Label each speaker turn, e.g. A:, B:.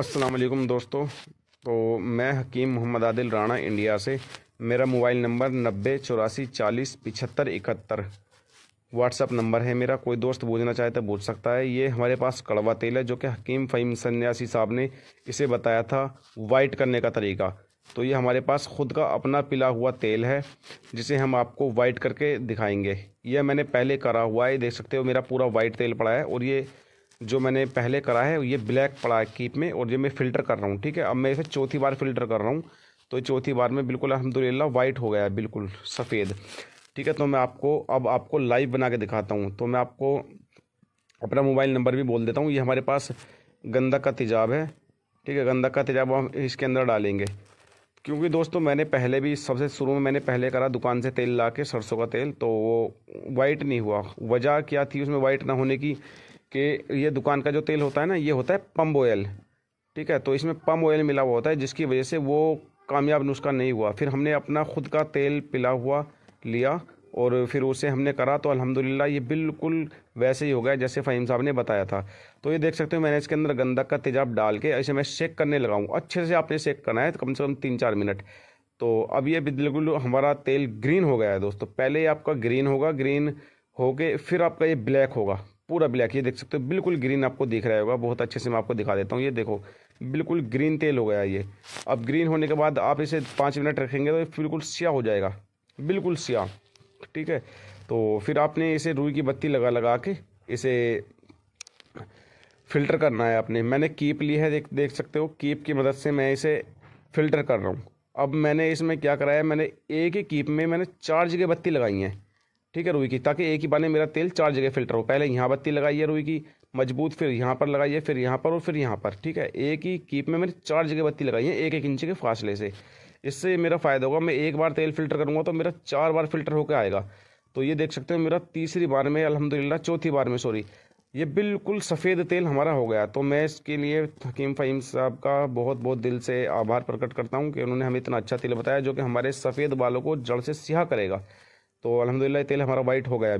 A: वालेकुम दोस्तों तो मैं हकीम मोहम्मद आदिल राणा इंडिया से मेरा मोबाइल नंबर नब्बे चौरासी चालीस पिछहत्तर इकहत्तर व्हाट्सअप नंबर है मेरा कोई दोस्त पूछना चाहे तो पूछ सकता है ये हमारे पास कड़वा तेल है जो कि हकीम फ़हीम सन्यासी साहब ने इसे बताया था वाइट करने का तरीका तो ये हमारे पास ख़ुद का अपना पिला हुआ तेल है जिसे हम आपको वाइट करके दिखाएंगे यह मैंने पहले करा हुआ है देख सकते हो मेरा पूरा वाइट तेल पड़ा है और ये जो मैंने पहले करा है ये ब्लैक पड़ा है कीप में और ये मैं फ़िल्टर कर रहा हूँ ठीक है अब मैं इसे चौथी बार फ़िल्टर कर रहा हूँ तो चौथी बार में बिल्कुल अलहमदिल्ला वाइट हो गया है बिल्कुल सफ़ेद ठीक है तो मैं आपको अब आपको लाइव बना के दिखाता हूँ तो मैं आपको अपना मोबाइल नंबर भी बोल देता हूँ ये हमारे पास गंदक का तेजाब है ठीक है गंदक का तेजाब हम इसके अंदर डालेंगे क्योंकि दोस्तों मैंने पहले भी सबसे शुरू में मैंने पहले करा दुकान से तेल ला के सरसों का तेल तो वो वाइट नहीं हुआ वजह क्या थी उसमें वाइट ना होने की कि ये दुकान का जो तेल होता है ना ये होता है पम्ब ऑयल ठीक है तो इसमें पम ऑयल मिला हुआ होता है जिसकी वजह से वो कामयाब नुस्खा नहीं हुआ फिर हमने अपना खुद का तेल पिला हुआ लिया और फिर उसे हमने करा तो अल्हम्दुलिल्लाह ये बिल्कुल वैसे ही हो गया जैसे फ़हीम साहब ने बताया था तो ये देख सकते हो मैंने इसके अंदर गंदक का तेजाब डाल के ऐसे मैं शेक करने लगा हूँ अच्छे से आपने शेक करना है तो कम से कम तीन चार मिनट तो अब ये बिल्कुल हमारा तेल ग्रीन हो गया है दोस्तों पहले आपका ग्रीन होगा ग्रीन होके फिर आपका ये ब्लैक होगा पूरा ब्लैक ये देख सकते हो बिल्कुल ग्रीन आपको दिख रहा होगा बहुत अच्छे से मैं आपको दिखा देता हूँ ये देखो बिल्कुल ग्रीन तेल हो गया ये अब ग्रीन होने के बाद आप इसे पाँच मिनट रखेंगे तो ये बिल्कुल स्याह हो जाएगा बिल्कुल स्याह ठीक है तो फिर आपने इसे रुई की बत्ती लगा लगा के इसे फ़िल्टर करना है आपने मैंने कीप ली है देख देख सकते हो कीप की मदद से मैं इसे फ़िल्टर कर रहा हूँ अब मैंने इसमें क्या कराया मैंने एक ही कीप में मैंने चार जगह बत्ती लगाई हैं ठीक है रुई की ताकि एक ही में मेरा तेल चार जगह फिल्टर हो पहले यहाँ बत्ती लगाइए रुई की मजबूत फिर यहाँ पर लगाइए फिर यहाँ पर और फिर यहाँ पर ठीक है एक ही कीप में मैंने चार जगह बत्ती लगाई है एक एक इंच के फासले से इससे मेरा फ़ायदा होगा मैं एक बार तेल फिल्टर करूँगा तो मेरा चार बार फिल्टर होकर आएगा तो ये देख सकते हो मेरा तीसरी बार में अलहमदिल्ला चौथी बार में सॉरी ये बिल्कुल सफ़ेद तेल हमारा हो गया तो मैं इसके लिए हकीम फ़हीम साहब का बहुत बहुत दिल से आभार प्रकट करता हूँ कि उन्होंने हमें इतना अच्छा तेल बताया जो कि हमारे सफ़ेद बालों को जड़ से सियाह करेगा तो अलहमदिल्ला तेल हमारा वाइट हो गया अभी